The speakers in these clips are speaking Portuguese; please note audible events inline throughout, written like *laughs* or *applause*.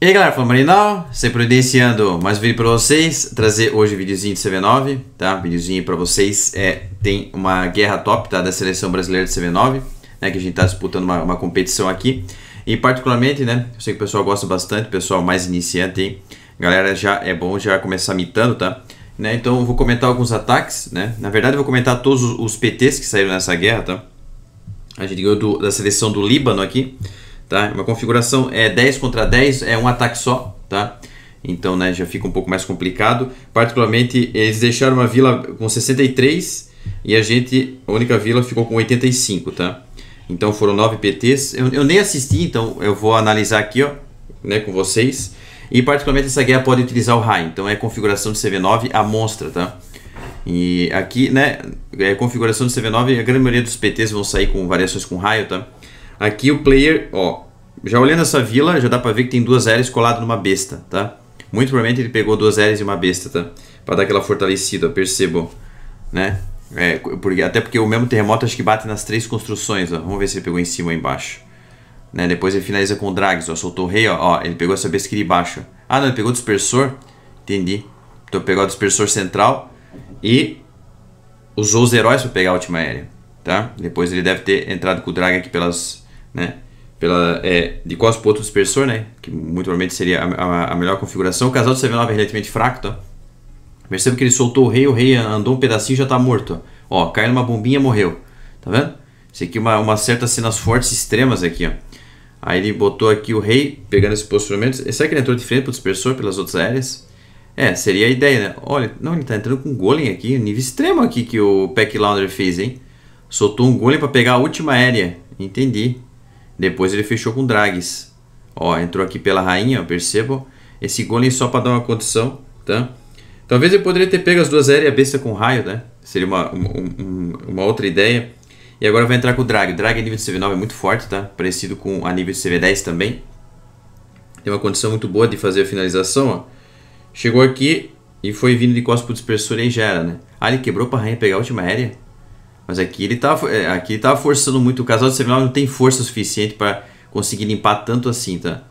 E aí galera, Flamengo Marinal, sempre iniciando mais um vídeo pra vocês, trazer hoje um videozinho de CV9, tá? videozinho pra vocês, é, tem uma guerra top, tá? Da seleção brasileira de CV9, né? Que a gente tá disputando uma, uma competição aqui, e particularmente, né? Eu sei que o pessoal gosta bastante, o pessoal mais iniciante aí, galera já é bom já começar mitando, tá? Né? Então eu vou comentar alguns ataques, né? Na verdade eu vou comentar todos os PTs que saíram nessa guerra, tá? A gente ganhou do, da seleção do Líbano aqui, tá? Uma configuração é 10 contra 10, é um ataque só, tá? Então, né, já fica um pouco mais complicado. Particularmente, eles deixaram uma vila com 63 e a gente, a única vila ficou com 85, tá? Então foram 9 PTs. Eu, eu nem assisti, então eu vou analisar aqui, ó, né, com vocês. E particularmente essa guerra pode utilizar o Rai, então é configuração de CV9 a monstra, tá? E aqui, né, é configuração de CV9, a grande maioria dos PTs vão sair com variações com raio, tá? Aqui o player, ó, já olhando essa vila, já dá pra ver que tem duas L's colado numa besta, tá? Muito provavelmente ele pegou duas L's e uma besta, tá? Pra dar aquela fortalecida, percebam, né? É, porque, até porque o mesmo terremoto acho que bate nas três construções, ó. Vamos ver se ele pegou em cima ou embaixo. Né? Depois ele finaliza com o Drags, ó. Soltou o rei, ó. ó. Ele pegou essa besta aqui embaixo. Ah, não, ele pegou o dispersor. Entendi. Então pegou o dispersor central e usou os heróis pra pegar a última aérea, tá? Depois ele deve ter entrado com o Drag aqui pelas né? Pela, é, de cospo dispersor, né? Que muito provavelmente seria a, a, a melhor configuração. O casal de CV9 é relativamente fraco, tá? Perceba que ele soltou o rei, o rei andou um pedacinho e já tá morto. Ó, caiu numa bombinha morreu. Tá vendo? Isso aqui é uma, uma certas cenas fortes extremas aqui, ó. Aí ele botou aqui o rei, pegando esse posicionamento. Será que ele entrou de frente pro dispersor pelas outras áreas? É, seria a ideia, né? Olha, não, ele tá entrando com um golem aqui, nível extremo aqui que o Pack Launder fez, hein? Soltou um golem para pegar a última área. Entendi. Depois ele fechou com drags. Ó, entrou aqui pela rainha, percebam? Esse golem só para dar uma condição, tá? Talvez ele poderia ter pego as duas aéreas besta com raio, né? Seria uma, um, uma outra ideia. E agora vai entrar com o drag. O drag é nível de CV9 é muito forte, tá? Parecido com a nível de CV10 também. Tem uma condição muito boa de fazer a finalização, ó. Chegou aqui e foi vindo de costas pro dispersor e aí já era, né? Ah, ele quebrou pra rainha pegar a última aérea? Mas aqui ele tá, é, aqui ele tá forçando muito. O casal de seminário não tem força suficiente para conseguir limpar tanto assim, tá?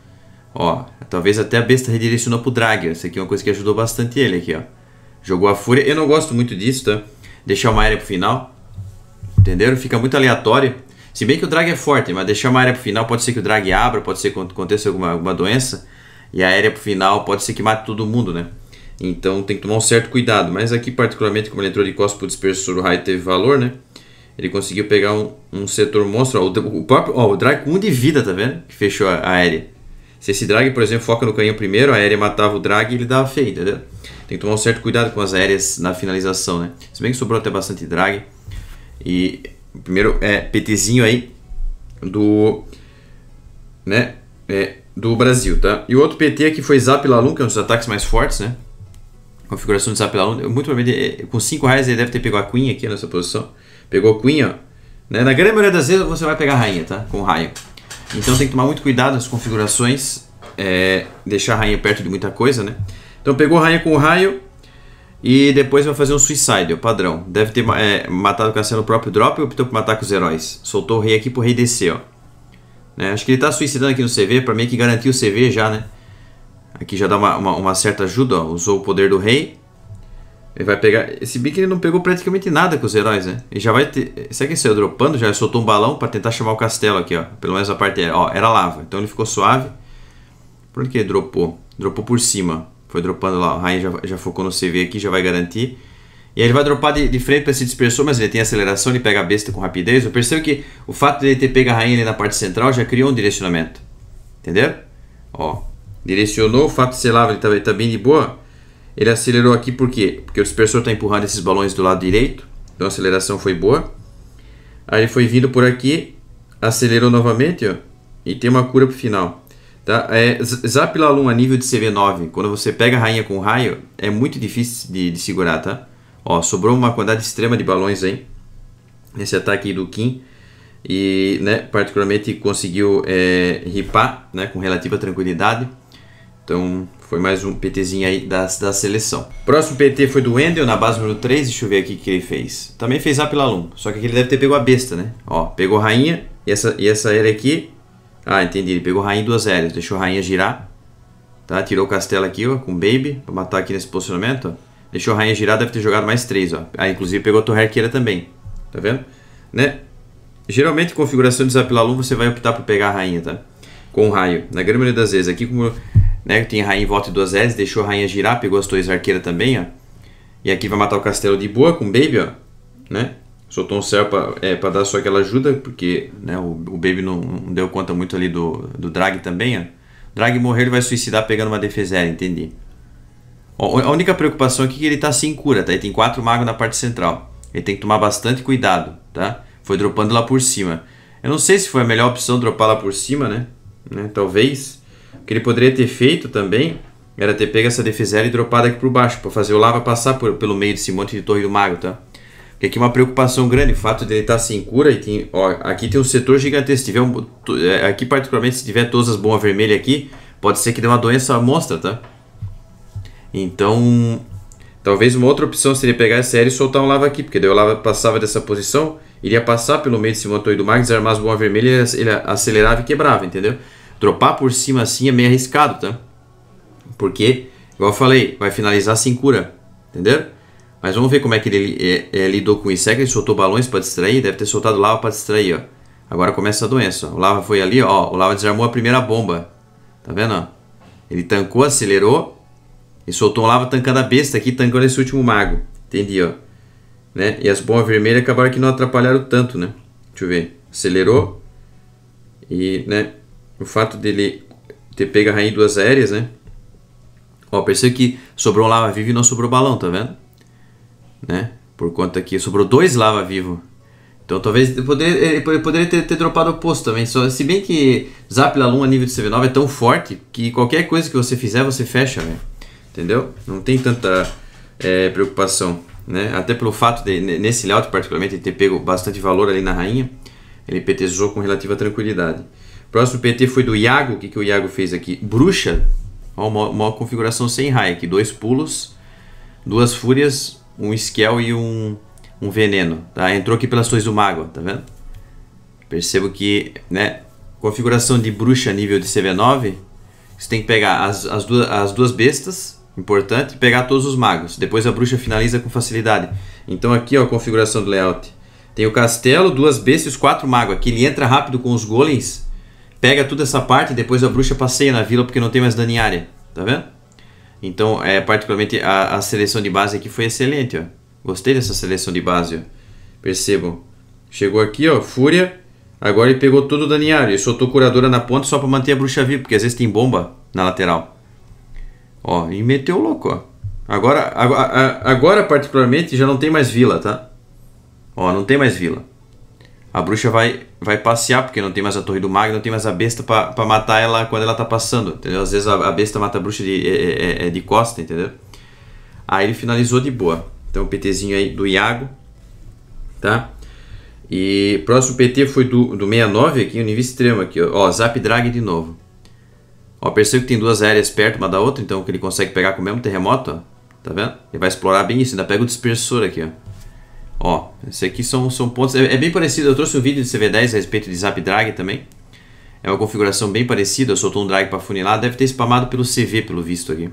Ó, talvez até a besta redirecionou pro Drag. Essa aqui é uma coisa que ajudou bastante ele aqui, ó. Jogou a fúria. Eu não gosto muito disso, tá? Deixar uma área pro final. Entenderam? Fica muito aleatório. Se bem que o drag é forte, mas deixar uma área pro final pode ser que o drag abra, pode ser que aconteça alguma, alguma doença. E a área pro final pode ser que mate todo mundo, né? Então tem que tomar um certo cuidado. Mas aqui particularmente, como ele entrou de costas pro dispersor, o raio teve valor, né? Ele conseguiu pegar um, um setor monstro. o, o, próprio, ó, o drag 1 de vida, tá vendo? Que fechou a, a aérea. Se esse drag, por exemplo, foca no canhão primeiro, a aérea matava o drag e ele dava feio, entendeu? Tem que tomar um certo cuidado com as aéreas na finalização, né? Se bem que sobrou até bastante drag. E o primeiro é PTzinho aí do. né? É, do Brasil, tá? E o outro PT aqui foi Zap Lalum, que é um dos ataques mais fortes, né? Configuração de Zap Lalum. Muito provavelmente, é, com 5 reais ele deve ter pegado a Queen aqui nessa posição. Pegou Queen, ó. Né? Na grande maioria das vezes você vai pegar Rainha, tá? Com Raio. Então tem que tomar muito cuidado nas configurações. É, deixar a Rainha perto de muita coisa, né? Então pegou Rainha com o Raio. E depois vai fazer um suicide, é o padrão. Deve ter é, matado o castelo no próprio drop e optou por matar com os heróis. Soltou o rei aqui pro rei descer, ó. Né? Acho que ele tá suicidando aqui no CV pra mim que garantiu o CV já, né? Aqui já dá uma, uma, uma certa ajuda, ó. Usou o poder do rei. Ele vai pegar. Esse bico ele não pegou praticamente nada com os heróis, né? Ele já vai ter. Será que ele saiu dropando? Já soltou um balão para tentar chamar o castelo aqui, ó. Pelo menos a parte era. Ó, era lava. Então ele ficou suave. Por que dropou? Dropou por cima. Foi dropando lá. O Ryan já, já focou no CV aqui, já vai garantir. E aí ele vai dropar de, de frente para se dispersou, mas ele tem aceleração, ele pega a besta com rapidez. Eu percebo que o fato dele ter pego a rainha ali na parte central já criou um direcionamento. Entendeu? Ó. Direcionou, o fato de ser lava ele tá, ele tá bem de boa. Ele acelerou aqui por quê? Porque o dispersor está empurrando esses balões do lado direito, então a aceleração foi boa. Aí ele foi vindo por aqui, acelerou novamente, ó, e tem uma cura pro final. Tá? É, Zap Lalum a nível de CV9, quando você pega a rainha com raio, é muito difícil de, de segurar, tá? Ó, sobrou uma quantidade extrema de balões aí, nesse ataque do Kim. E, né, particularmente conseguiu é, ripar, né, com relativa tranquilidade. Então foi mais um PTzinho aí da, da seleção. Próximo PT foi do Wendel na base número 3. Deixa eu ver aqui o que ele fez. Também fez A Lum. Só que aqui ele deve ter pego a besta, né? Ó, pegou rainha e essa, e essa era aqui. Ah, entendi. Ele pegou rainha e duas hélias. Deixou a rainha girar. Tá? Tirou o castelo aqui, ó, com baby. Pra matar aqui nesse posicionamento, ó. Deixou a rainha girar, deve ter jogado mais 3, ó. Ah, inclusive pegou a torre arqueira também. Tá vendo? Né? Geralmente, configuração de Zapilalu, você vai optar por pegar a rainha, tá? Com o raio. Na grande maioria das vezes. Aqui, como né? Tem rainha em volta e duas L's, deixou a rainha girar, pegou as torres arqueira também, ó. E aqui vai matar o castelo de boa com o Baby, ó, né? Soltou um céu pra, é, pra dar só aquela ajuda, porque né, o, o Baby não, não, deu conta muito ali do, do Drag também, ó. Drag morrer, ele vai suicidar pegando uma defesa aérea, entendi. Ó, a única preocupação aqui é que ele tá sem cura, tá? Ele tem quatro magos na parte central. Ele tem que tomar bastante cuidado, tá? Foi dropando lá por cima. Eu não sei se foi a melhor opção dropar lá por cima, né? né? Talvez que ele poderia ter feito também era ter pego essa defesa e dropado aqui por baixo, para fazer o Lava passar por, pelo meio desse monte de torre do mago, tá? Porque aqui é uma preocupação grande, o fato de ele estar tá sem cura e tem, ó, aqui tem um setor gigantesco, se tiver um, é, aqui particularmente se tiver todas as bombas vermelhas aqui, pode ser que dê uma doença à mostra, tá? Então, talvez uma outra opção seria pegar essa L e soltar um lava aqui, porque daí o lava passava dessa posição, iria passar pelo meio desse torre do mago desarmar as bombas vermelhas, ele acelerava e quebrava, entendeu? Dropar por cima assim é meio arriscado, tá? Porque, igual eu falei, vai finalizar sem cura, entendeu? Mas vamos ver como é que ele é, é, lidou com isso. É que ele soltou balões para distrair? Deve ter soltado lava para distrair, ó. Agora começa a doença, ó. O lava foi ali, ó. O lava desarmou a primeira bomba. Tá vendo, ó? Ele tancou, acelerou. E soltou um lava tancando a besta aqui, tancando esse último mago. Entendi, ó. Né? E as bombas vermelhas acabaram que não atrapalharam tanto, né? Deixa eu ver. Acelerou. E, né? o fato dele ter pego a rainha em duas aéreas, né? Ó, percebe que sobrou um lava vivo e não sobrou balão, tá vendo? Né? Por conta que sobrou dois lava vivo. Então talvez ele poderia ter, ter dropado o posto também. Só, se bem que Zap Lalum a nível de CV9 é tão forte que qualquer coisa que você fizer, você fecha, velho. Entendeu? Não tem tanta é, preocupação. Né? Até pelo fato de, nesse layout particularmente, ele ter pego bastante valor ali na rainha, ele petezou com relativa tranquilidade. Próximo PT foi do Iago. O que, que o Iago fez aqui? Bruxa. Ó, uma, uma configuração sem raio aqui. Dois pulos, duas fúrias, um esquel e um, um veneno. Tá? Entrou aqui pelas torres do mago, tá vendo? Percebo que, né? Configuração de bruxa nível de CV9. Você tem que pegar as, as, duas, as duas bestas. Importante. Pegar todos os magos. Depois a bruxa finaliza com facilidade. Então aqui, ó, configuração do layout. Tem o castelo, duas bestas e os quatro magos. Aqui ele entra rápido com os golems pega toda essa parte e depois a bruxa passeia na vila porque não tem mais daniária. área, tá vendo? Então, é, particularmente a, a seleção de base aqui foi excelente, ó. Gostei dessa seleção de base, ó. Percebam. Chegou aqui, ó, fúria. Agora ele pegou todo o dano área e soltou curadora na ponta só pra manter a bruxa viva, porque às vezes tem bomba na lateral. Ó, e meteu louco, ó. Agora, agora, agora particularmente, já não tem mais vila, tá? Ó, não tem mais vila. A bruxa vai, vai passear, porque não tem mais a torre do mago, não tem mais a besta para matar ela quando ela tá passando, entendeu? Às vezes a, a besta mata a bruxa de, é é, é, é, de costa, entendeu? Aí ele finalizou de boa. Então o PTzinho aí do Iago, tá? E próximo PT foi do, do 69 aqui, o nível extremo aqui, ó, Zap Drag de novo. Ó, percebo que tem duas áreas perto uma da outra, então que ele consegue pegar com o mesmo terremoto, ó. Tá vendo? Ele vai explorar bem isso, ainda pega o dispersor aqui, ó. Ó, esse aqui são, são pontos. É, é, bem parecido. Eu trouxe um vídeo de CV10 a respeito de Zap Drag também. É uma configuração bem parecida. Soltou um drag para funilar. Deve ter spamado pelo CV, pelo visto aqui.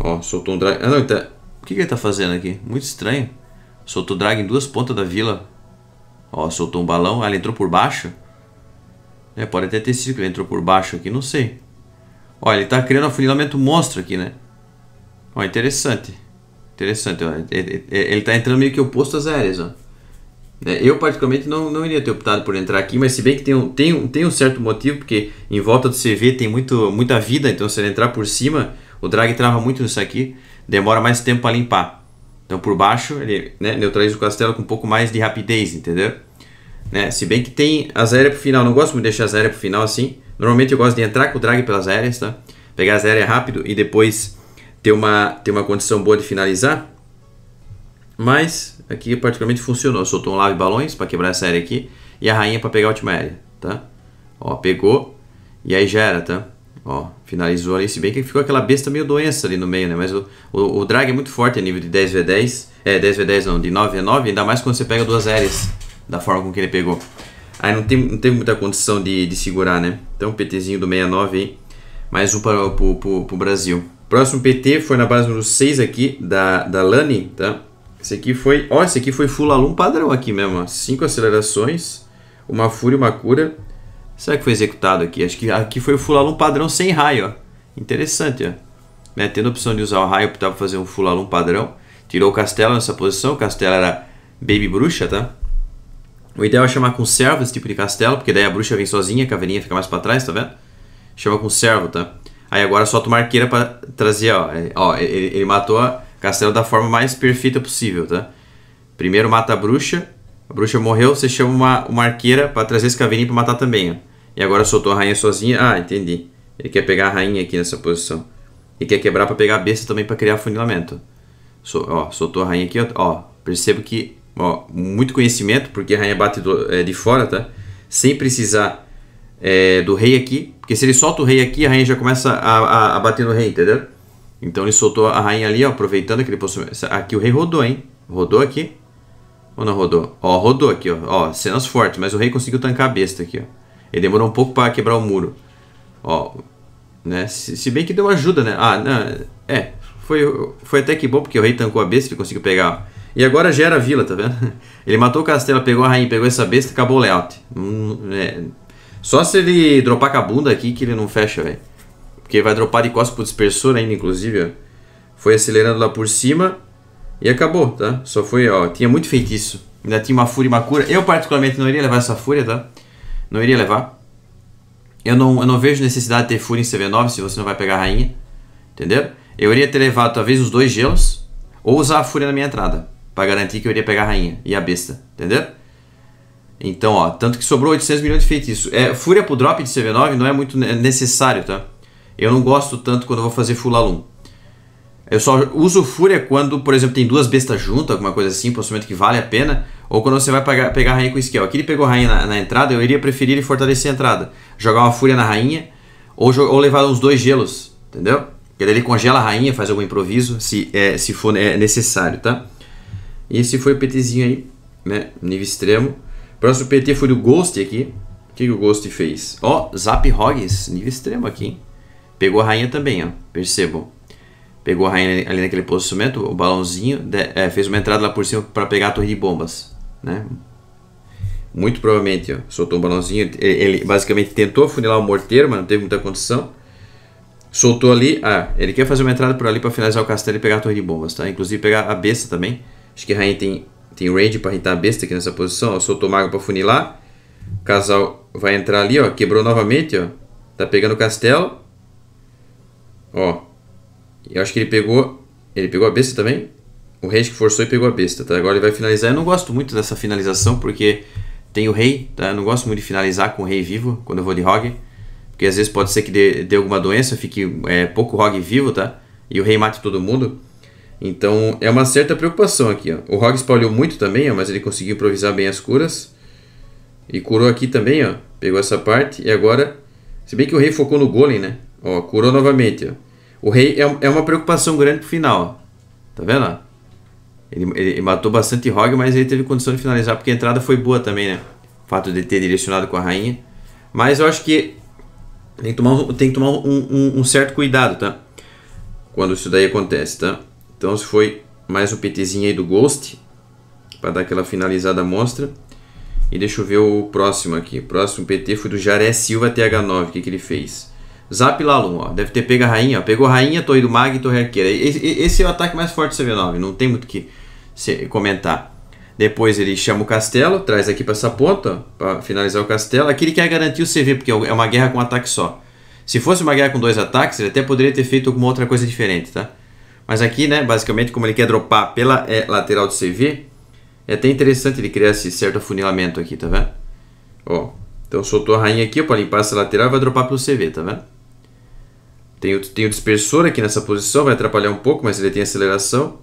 Ó, soltou um drag. Ah, não, tá... O que, que ele tá fazendo aqui? Muito estranho. Soltou drag em duas pontas da vila. Ó, soltou um balão. Ah, ele entrou por baixo. É, pode até ter sido que ele entrou por baixo aqui, não sei. Ó, ele tá criando um afunilamento monstro aqui, né? Ó, interessante. Interessante, ó. ele está entrando meio que oposto às aéreas. Ó. Né, eu, particularmente, não, não iria ter optado por entrar aqui, mas se bem que tem um, tem, um, tem um certo motivo, porque em volta do CV tem muito, muita vida, então se ele entrar por cima, o drag trava muito nisso aqui, demora mais tempo para limpar. Então, por baixo, ele né, neutraliza o castelo com um pouco mais de rapidez, entendeu? Né? Se bem que tem as aéreas pro final, não gosto muito de deixar as aéreas pro final assim. Normalmente eu gosto de entrar com o drag pelas aéreas, tá? Pegar as aéreas rápido e depois ter uma, ter uma condição boa de finalizar. Mas aqui particularmente funcionou. Soltou um lave balões para quebrar essa área aqui. E a rainha para pegar a última área, tá? Ó, pegou. E aí já era, tá? Ó, finalizou ali. Se bem que ficou aquela besta meio doença ali no meio, né? Mas o, o, o drag é muito forte a nível de 10v10. É, 10v10 não, de 9v9. Ainda mais quando você pega duas áreas. Da forma com que ele pegou. Aí não, tem, não teve muita condição de, de segurar, né? Então, PTzinho do 69 aí. Mais um para, pro, para pro Brasil. Próximo PT foi na base número 6 aqui, da, da Lani, tá? Esse aqui foi, ó, esse aqui foi full alum padrão aqui mesmo, ó. 5 acelerações, uma fúria, uma cura. Será que foi executado aqui? Acho que aqui foi o full padrão sem raio, ó. Interessante, ó. Né? Tendo a opção de usar o raio, optava por fazer um full alum padrão. Tirou o castelo nessa posição, o castelo era baby bruxa, tá? O ideal é chamar com servo esse tipo de castelo, porque daí a bruxa vem sozinha, a caveirinha fica mais pra trás, tá vendo? Chama com servo, tá? Aí agora solta uma arqueira pra trazer, ó. É, ó, ele, ele matou a castelo da forma mais perfeita possível, tá? Primeiro mata a bruxa. A bruxa morreu, você chama uma, uma arqueira pra trazer esse caveirinho pra matar também, ó. E agora soltou a rainha sozinha. Ah, entendi. Ele quer pegar a rainha aqui nessa posição. E quer quebrar pra pegar a besta também pra criar afunilamento. So, ó, soltou a rainha aqui, ó. ó percebo que, ó, muito conhecimento, porque a rainha bate do, é, de fora, tá? Sem precisar é, do rei aqui. Porque se ele solta o rei aqui, a rainha já começa a, a, a bater no rei, entendeu? Então ele soltou a rainha ali, ó, aproveitando aquele posicionamento. Aqui o rei rodou, hein? Rodou aqui. Ou não rodou? Ó, rodou aqui, ó. ó. Cenas fortes, mas o rei conseguiu tancar a besta aqui, ó. Ele demorou um pouco para quebrar o muro. Ó, né? Se, se, bem que deu ajuda, né? Ah, não, é. Foi, foi até que bom, porque o rei tancou a besta, e conseguiu pegar, ó. E agora gera a vila, tá vendo? *laughs* Ele matou o castelo, pegou a rainha, pegou essa besta, e acabou o layout. Hum, é, só se ele dropar com a bunda aqui que ele não fecha, velho. Porque vai dropar de costas pro dispersor ainda, inclusive, ó. Foi acelerando lá por cima e acabou, tá? Só foi, ó, tinha muito feitiço. Ainda tinha uma fúria e uma cura. Eu particularmente não iria levar essa fúria, tá? Não iria levar. Eu não, eu não vejo necessidade de ter fúria em CV9 se você não vai pegar a rainha. Entendeu? Eu iria ter levado talvez os dois gelos ou usar a fúria na minha entrada. Pra garantir que eu iria pegar a rainha e a besta. Entendeu? Então, ó, tanto que sobrou 800 milhões de feitiço. É, fúria pro drop de CV9 não é muito necessário, tá? Eu não gosto tanto quando eu vou fazer full alum. Eu só uso fúria quando, por exemplo, tem duas bestas juntas, alguma coisa assim, posicionamento que vale a pena. Ou quando você vai pegar a rainha com skill. Aqui ele pegou a rainha na, na, entrada, eu iria preferir ele fortalecer a entrada. Jogar uma fúria na rainha ou, ou levar uns dois gelos, entendeu? Porque daí ele congela a rainha, faz algum improviso, se, é, se for é, necessário, tá? E esse foi o PTzinho aí, né? Nível extremo. Próximo PT foi do Ghost aqui. O que, que o Ghost fez? Ó, oh, Zap Hogs, nível extremo aqui, hein? Pegou a rainha também, ó. Percebam. Pegou a rainha ali naquele posicionamento, o balãozinho. De, é, fez uma entrada lá por cima para pegar a torre de bombas, né? Muito provavelmente, ó. Soltou um balãozinho. Ele, ele basicamente tentou funilar o morteiro, mas não teve muita condição. Soltou ali. Ah, ele quer fazer uma entrada por ali para finalizar o castelo e pegar a torre de bombas, tá? Inclusive pegar a besta também. Acho que a rainha tem tem range para irritar a besta aqui nessa posição. Ó, soltou o mago para funilar. O casal vai entrar ali, ó. Quebrou novamente, ó. Tá pegando o castelo. Ó. Eu acho que ele pegou... Ele pegou a besta também? O rei que forçou e pegou a besta, tá? Agora ele vai finalizar. Eu não gosto muito dessa finalização, porque tem o rei, tá? Eu não gosto muito de finalizar com o rei vivo, quando eu vou de rogue. Porque às vezes pode ser que dê, dê alguma doença, fique é, pouco rogue vivo, tá? E o rei mate todo mundo. Então é uma certa preocupação aqui. Ó. O Hog espalhou muito também, ó, mas ele conseguiu improvisar bem as curas. E curou aqui também, ó. Pegou essa parte. E agora. Se bem que o rei focou no golem, né? Ó, curou novamente. Ó. O rei é, é uma preocupação grande pro final. Ó. Tá vendo? Ele, ele, matou bastante Hog, mas ele teve condição de finalizar, porque a entrada foi boa também, né? O fato de ter direcionado com a rainha. Mas eu acho que tem que tomar, tem que tomar um, um, um certo cuidado, tá? Quando isso daí acontece, tá? Então, se foi mais um PTzinho aí do Ghost, para dar aquela finalizada mostra. E deixa eu ver o próximo aqui. O próximo PT foi do Jaré Silva TH9, o que, que ele fez? Zap Lalum, ó. Deve ter pego a rainha, ó. Pegou rainha, torre do mag e torre arqueira. Esse, é o ataque mais forte do CV9, não tem muito o que comentar. Depois ele chama o castelo, traz aqui para essa ponta, para finalizar o castelo. Aqui ele quer garantir o CV, porque é uma guerra com um ataque só. Se fosse uma guerra com dois ataques, ele até poderia ter feito alguma outra coisa diferente, tá? Mas aqui, né, basicamente, como ele quer dropar pela é, lateral do CV, é até interessante ele criar esse certo afunilamento aqui, tá vendo? Ó, então soltou a rainha aqui, para limpar essa lateral vai dropar pelo CV, tá vendo? Tem o, tem o dispersor aqui nessa posição, vai atrapalhar um pouco, mas ele tem aceleração.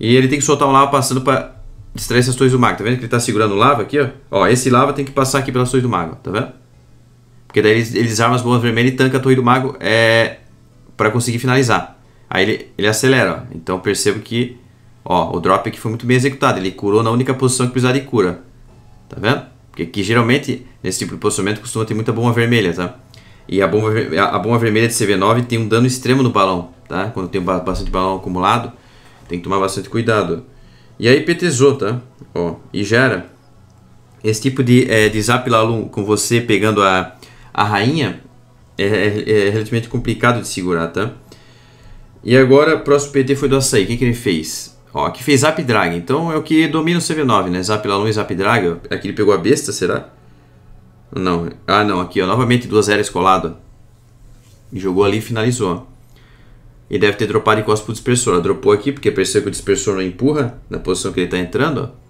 E ele tem que soltar um lava passando para distrair essas torres do mago, tá vendo que ele está segurando o lava aqui, ó? Ó, esse lava tem que passar aqui pelas torres do mago, tá vendo? Porque daí eles, eles armam as bombas vermelhas e tanca a torre do mago é, para conseguir finalizar. Aí ele, ele acelera, ó. então percebo que ó, o drop aqui foi muito bem executado, ele curou na única posição que precisava de cura, tá vendo? Porque aqui, geralmente, nesse tipo de posicionamento, costuma ter muita bomba vermelha, tá? E a bomba, a bomba vermelha de CV9 tem um dano extremo no balão, tá? Quando tem bastante balão acumulado, tem que tomar bastante cuidado. E aí petezou, tá? Ó, e gera. Esse tipo de, é, de zap lalum com você pegando a, a rainha é, é, é relativamente complicado de segurar, tá? E agora, o próximo PT foi do açaí. O que, que ele fez? Ó, aqui fez Zap Drag. Então é o que domina o CV9, né? Zaplalum e Drag. Aqui é ele pegou a besta, será? Não. Ah, não. Aqui, ó. Novamente duas eras colado. jogou ali e finalizou, Ele E deve ter dropado em costa pro dispersor. Ela Dropou aqui porque percebeu que o dispersor não empurra na posição que ele tá entrando, ó.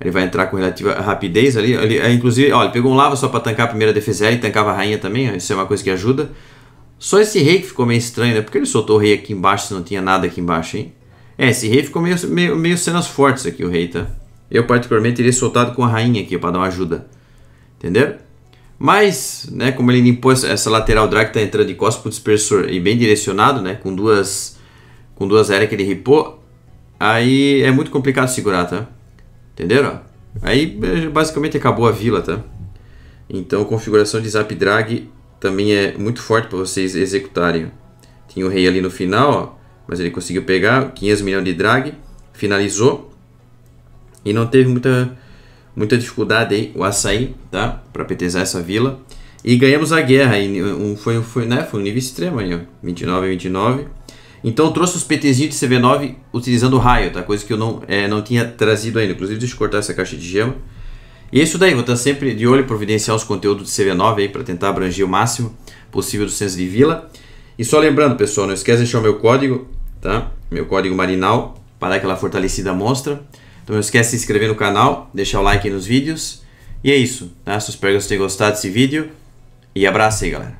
Ele vai entrar com relativa rapidez ali. Ele, é, inclusive, ó, ele pegou um lava só pra tancar a primeira defesa e tancava a rainha também. Ó. Isso é uma coisa que ajuda. Só esse rei que ficou meio estranho, né? Porque ele soltou o rei aqui embaixo se não tinha nada aqui embaixo, hein? É, esse rei ficou meio, meio, meio cenas fortes aqui, o rei, tá? Eu particularmente teria soltado com a rainha aqui para dar uma ajuda. Entenderam? Mas, né, como ele limpou essa lateral drag que tá entrando de costas pro dispersor e bem direcionado, né, com duas com duas áreas que ele ripou, aí é muito complicado segurar, tá? Entenderam? Aí basicamente acabou a vila, tá? Então, configuração de zap drag também é muito forte para vocês executarem. Tinha o rei ali no final, ó, mas ele conseguiu pegar 500 milhões de drag, finalizou e não teve muita, muita dificuldade aí o açaí, tá? Para petezar essa vila. E ganhamos a guerra, Aí um, foi, foi, né? foi um nível extremo aí, ó, 29 29. Então trouxe os PTzinhos de CV9 utilizando raio, tá? Coisa que eu não, é, não tinha trazido ainda. Inclusive, deixa eu cortar essa caixa de gema. E é isso daí, vou estar sempre de olho, providenciar os conteúdos de CV9 aí para tentar abranger o máximo possível do censo de vila. E só lembrando, pessoal, não esquece de deixar o meu código, tá? Meu código marinal para aquela fortalecida monstra Então não esquece de se inscrever no canal, deixar o like nos vídeos. E é isso, tá? Espero que vocês tenham gostado desse vídeo. E abraço aí, galera.